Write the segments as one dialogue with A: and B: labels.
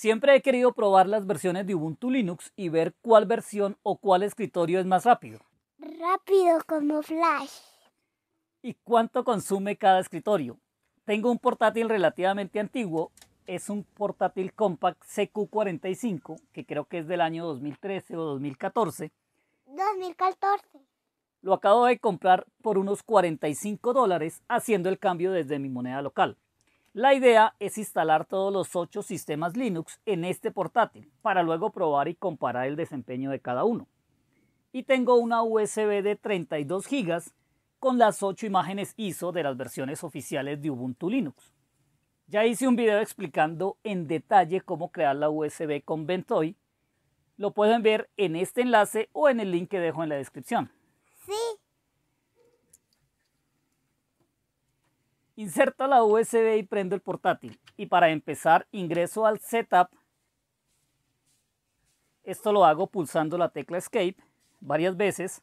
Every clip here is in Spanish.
A: Siempre he querido probar las versiones de Ubuntu Linux y ver cuál versión o cuál escritorio es más rápido. Rápido como Flash. ¿Y cuánto consume cada escritorio? Tengo un portátil relativamente antiguo, es un portátil compact CQ45, que creo que es del año 2013 o 2014. 2014. Lo acabo de comprar por unos 45 dólares haciendo el cambio desde mi moneda local. La idea es instalar todos los 8 sistemas Linux en este portátil para luego probar y comparar el desempeño de cada uno. Y tengo una USB de 32 GB con las 8 imágenes ISO de las versiones oficiales de Ubuntu Linux. Ya hice un video explicando en detalle cómo crear la USB con Ventoy. Lo pueden ver en este enlace o en el link que dejo en la descripción. Sí. Inserta la USB y prendo el portátil. Y para empezar ingreso al setup. Esto lo hago pulsando la tecla escape varias veces.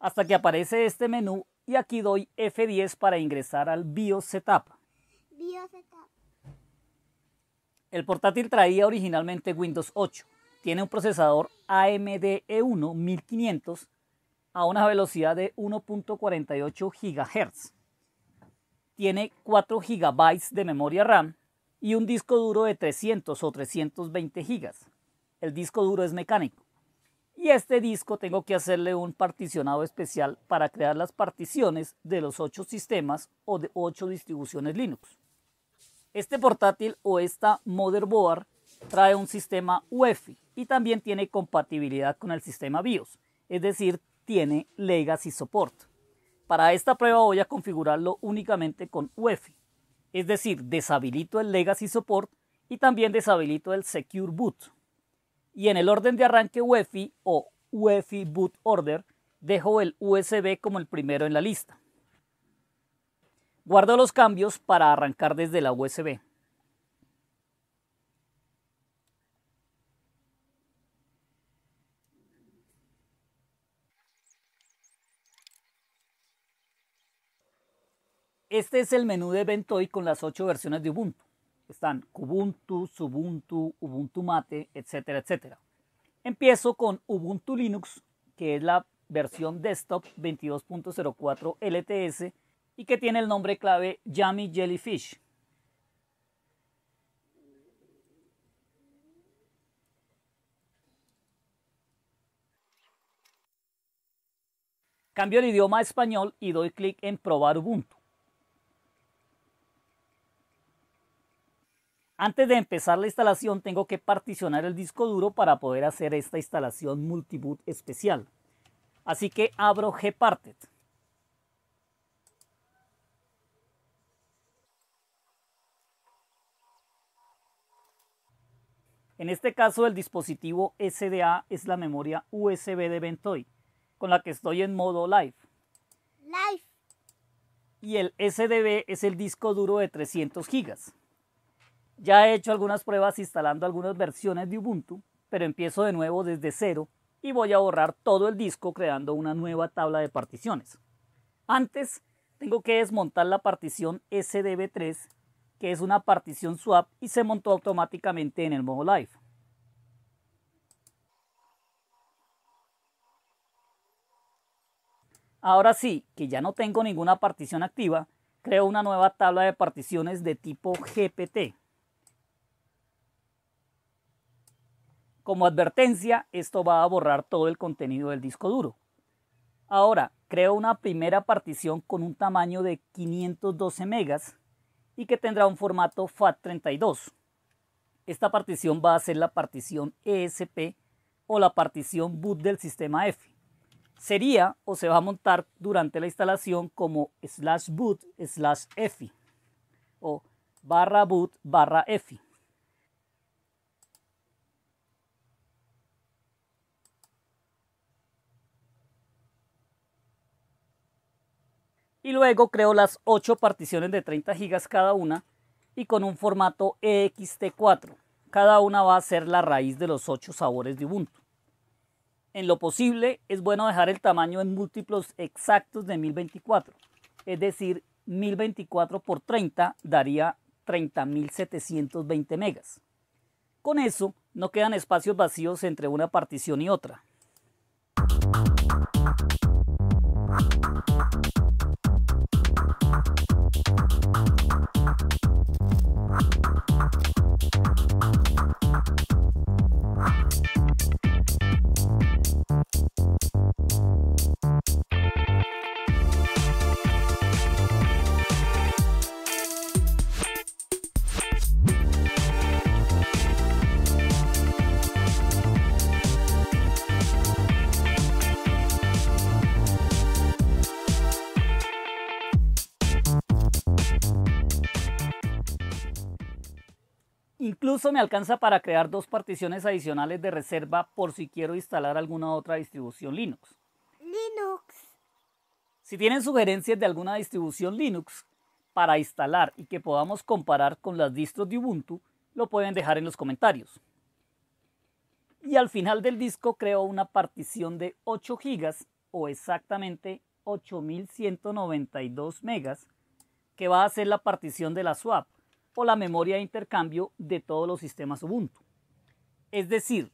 A: Hasta que aparece este menú y aquí doy F10 para ingresar al BIOS setup. setup. El portátil traía originalmente Windows 8. Tiene un procesador AMD E1 1500 a una velocidad de 1.48 GHz. Tiene 4 GB de memoria RAM y un disco duro de 300 o 320 GB. El disco duro es mecánico. Y este disco tengo que hacerle un particionado especial para crear las particiones de los 8 sistemas o de 8 distribuciones Linux. Este portátil o esta motherboard trae un sistema UEFI y también tiene compatibilidad con el sistema BIOS, es decir, tiene Legacy Support. Para esta prueba voy a configurarlo únicamente con UEFI, es decir, deshabilito el Legacy Support y también deshabilito el Secure Boot. Y en el orden de arranque UEFI o UEFI Boot Order, dejo el USB como el primero en la lista. Guardo los cambios para arrancar desde la USB. Este es el menú de Bentoy con las ocho versiones de Ubuntu. Están Ubuntu, Subuntu, Ubuntu Mate, etcétera, etcétera. Empiezo con Ubuntu Linux, que es la versión desktop 22.04 LTS y que tiene el nombre clave Yami Jellyfish. Cambio el idioma a español y doy clic en probar Ubuntu. Antes de empezar la instalación tengo que particionar el disco duro para poder hacer esta instalación multiboot especial. Así que abro Gparted. En este caso el dispositivo SDA es la memoria USB de Ventoy, con la que estoy en modo live. Live. Y el SDB es el disco duro de 300 GB. Ya he hecho algunas pruebas instalando algunas versiones de Ubuntu, pero empiezo de nuevo desde cero y voy a borrar todo el disco creando una nueva tabla de particiones. Antes, tengo que desmontar la partición SDB3, que es una partición swap y se montó automáticamente en el modo live. Ahora sí, que ya no tengo ninguna partición activa, creo una nueva tabla de particiones de tipo GPT. Como advertencia, esto va a borrar todo el contenido del disco duro. Ahora, creo una primera partición con un tamaño de 512 megas y que tendrá un formato FAT32. Esta partición va a ser la partición ESP o la partición boot del sistema F. Sería o se va a montar durante la instalación como slash boot slash EFI o barra boot barra EFI. y luego creo las 8 particiones de 30 gigas cada una y con un formato EXT4. Cada una va a ser la raíz de los 8 sabores de Ubuntu. En lo posible es bueno dejar el tamaño en múltiplos exactos de 1024, es decir, 1024 por 30 daría 30.720 megas. Con eso no quedan espacios vacíos entre una partición y otra. you Incluso me alcanza para crear dos particiones adicionales de reserva por si quiero instalar alguna otra distribución Linux. Linux. Si tienen sugerencias de alguna distribución Linux para instalar y que podamos comparar con las distros de Ubuntu, lo pueden dejar en los comentarios. Y al final del disco creo una partición de 8 GB o exactamente 8192 MB que va a ser la partición de la swap o la memoria de intercambio de todos los sistemas Ubuntu. Es decir,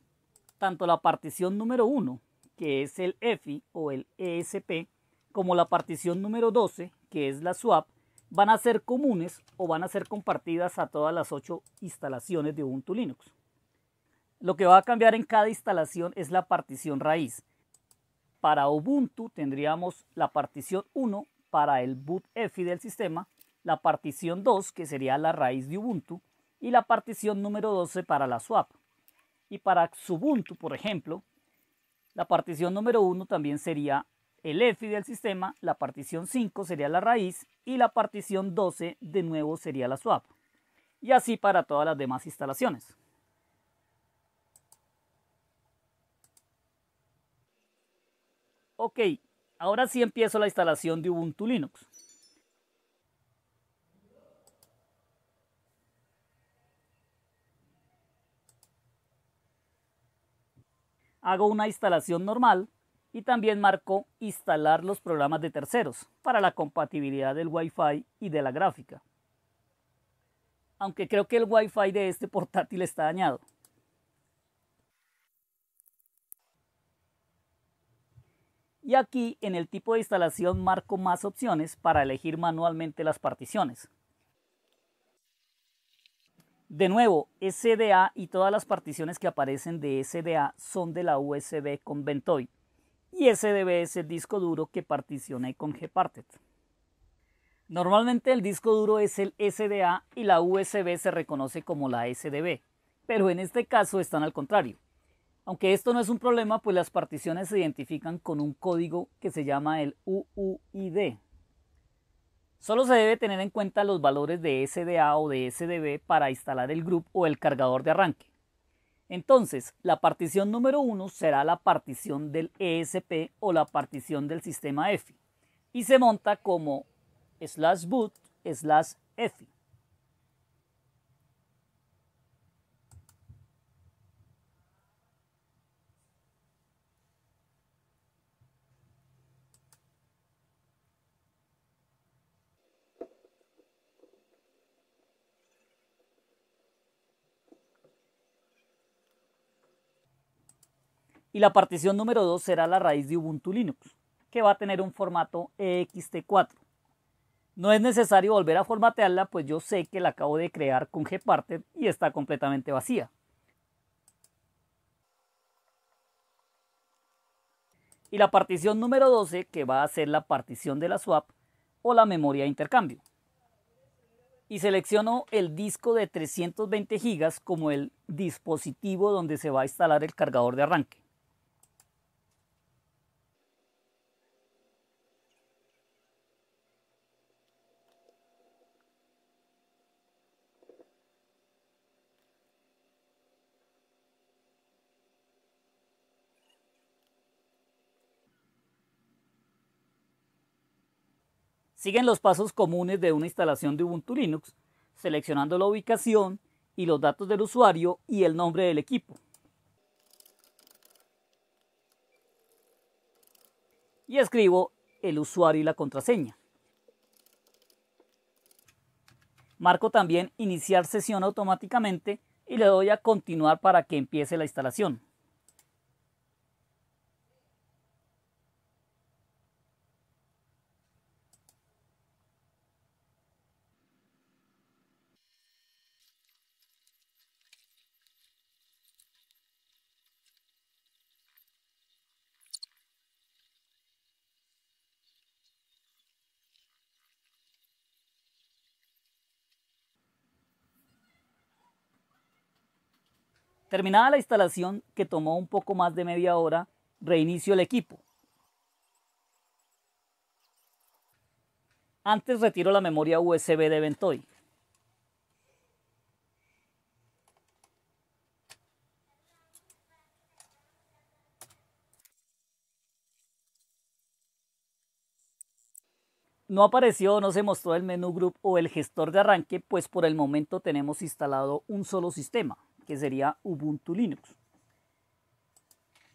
A: tanto la partición número 1, que es el EFI o el ESP, como la partición número 12, que es la swap, van a ser comunes o van a ser compartidas a todas las 8 instalaciones de Ubuntu Linux. Lo que va a cambiar en cada instalación es la partición raíz. Para Ubuntu tendríamos la partición 1 para el boot EFI del sistema la partición 2, que sería la raíz de Ubuntu, y la partición número 12 para la swap. Y para Subuntu por ejemplo, la partición número 1 también sería el EFI del sistema, la partición 5 sería la raíz y la partición 12 de nuevo sería la swap. Y así para todas las demás instalaciones. Ok, ahora sí empiezo la instalación de Ubuntu Linux. hago una instalación normal y también marco instalar los programas de terceros para la compatibilidad del Wi-Fi y de la gráfica. Aunque creo que el Wi-Fi de este portátil está dañado. Y aquí en el tipo de instalación marco más opciones para elegir manualmente las particiones. De nuevo, SDA y todas las particiones que aparecen de SDA son de la USB con Ventoy y SDB es el disco duro que particioné con Gparted. Normalmente el disco duro es el SDA y la USB se reconoce como la SDB, pero en este caso están al contrario. Aunque esto no es un problema, pues las particiones se identifican con un código que se llama el UUID, Solo se debe tener en cuenta los valores de SDA o de SDB para instalar el group o el cargador de arranque. Entonces, la partición número 1 será la partición del ESP o la partición del sistema EFI y se monta como slash boot slash EFI. y la partición número 2 será la raíz de Ubuntu Linux, que va a tener un formato ext4. No es necesario volver a formatearla, pues yo sé que la acabo de crear con gparted y está completamente vacía. Y la partición número 12, que va a ser la partición de la swap o la memoria de intercambio. Y selecciono el disco de 320 GB como el dispositivo donde se va a instalar el cargador de arranque. Siguen los pasos comunes de una instalación de Ubuntu Linux, seleccionando la ubicación y los datos del usuario y el nombre del equipo. Y escribo el usuario y la contraseña. Marco también iniciar sesión automáticamente y le doy a continuar para que empiece la instalación. Terminada la instalación, que tomó un poco más de media hora, reinicio el equipo. Antes retiro la memoria USB de Ventoy. No apareció, no se mostró el menú group o el gestor de arranque, pues por el momento tenemos instalado un solo sistema que sería Ubuntu Linux.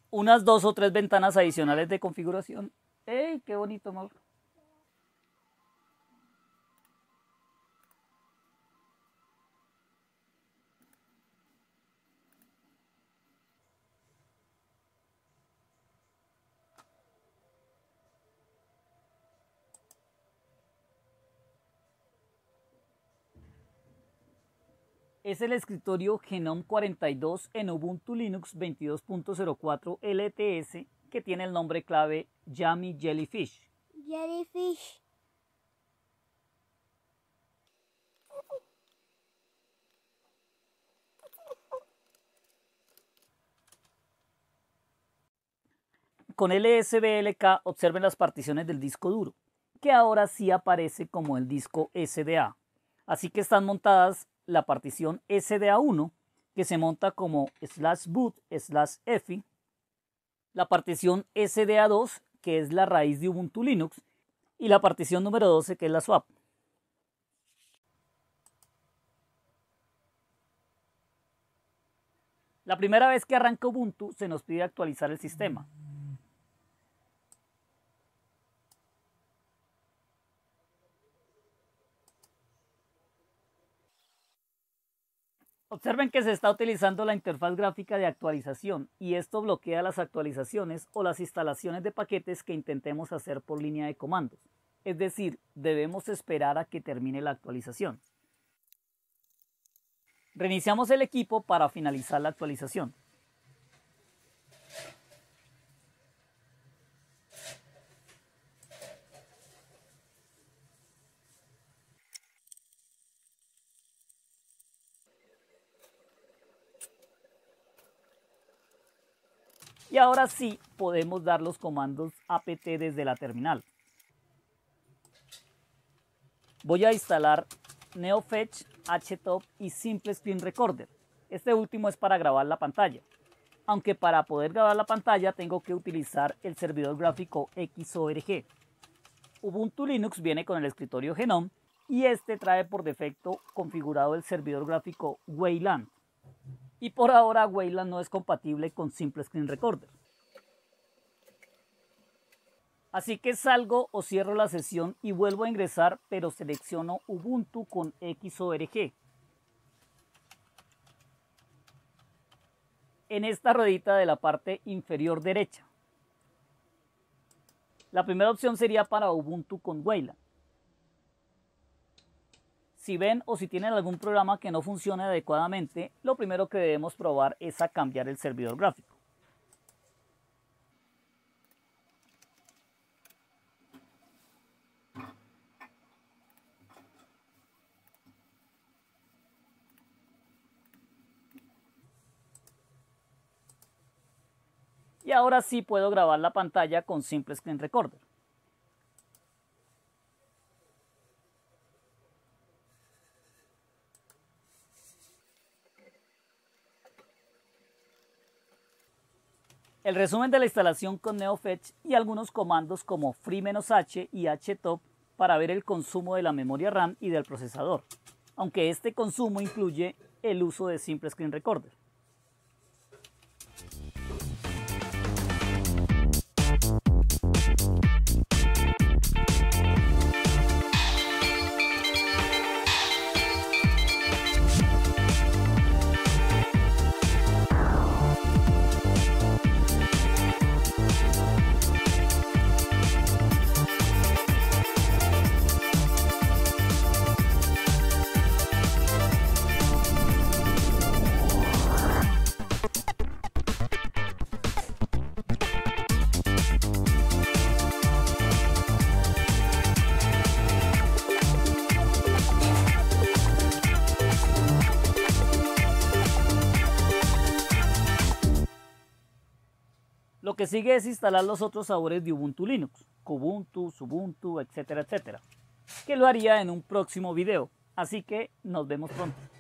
A: Unas dos o tres ventanas adicionales de configuración. ¡Ey, qué bonito, Mauro! es el escritorio Genome 42 en Ubuntu Linux 22.04 LTS que tiene el nombre clave Yami Jellyfish. Jellyfish. Con LSBLK observen las particiones del disco duro, que ahora sí aparece como el disco SDA. Así que están montadas la partición SDA1 que se monta como slash boot slash EFI, la partición SDA2 que es la raíz de Ubuntu Linux y la partición número 12 que es la swap. La primera vez que arranca Ubuntu se nos pide actualizar el sistema. Observen que se está utilizando la interfaz gráfica de actualización y esto bloquea las actualizaciones o las instalaciones de paquetes que intentemos hacer por línea de comandos. Es decir, debemos esperar a que termine la actualización. Reiniciamos el equipo para finalizar la actualización. Y ahora sí podemos dar los comandos apt desde la terminal. Voy a instalar NeoFetch, HTOP y Simple Screen Recorder. Este último es para grabar la pantalla. Aunque para poder grabar la pantalla tengo que utilizar el servidor gráfico XORG. Ubuntu Linux viene con el escritorio Genome y este trae por defecto configurado el servidor gráfico Wayland y por ahora Wayland no es compatible con Simple Screen Recorder. Así que salgo o cierro la sesión y vuelvo a ingresar, pero selecciono Ubuntu con XORG. En esta ruedita de la parte inferior derecha. La primera opción sería para Ubuntu con Wayland. Si ven o si tienen algún programa que no funcione adecuadamente, lo primero que debemos probar es a cambiar el servidor gráfico. Y ahora sí puedo grabar la pantalla con simple screen recorder. El resumen de la instalación con NeoFetch y algunos comandos como free-h y htop para ver el consumo de la memoria RAM y del procesador, aunque este consumo incluye el uso de Simple Screen Recorder. que sigue es instalar los otros sabores de Ubuntu Linux, Kubuntu, Subuntu, etcétera, etcétera, que lo haría en un próximo video. Así que nos vemos pronto.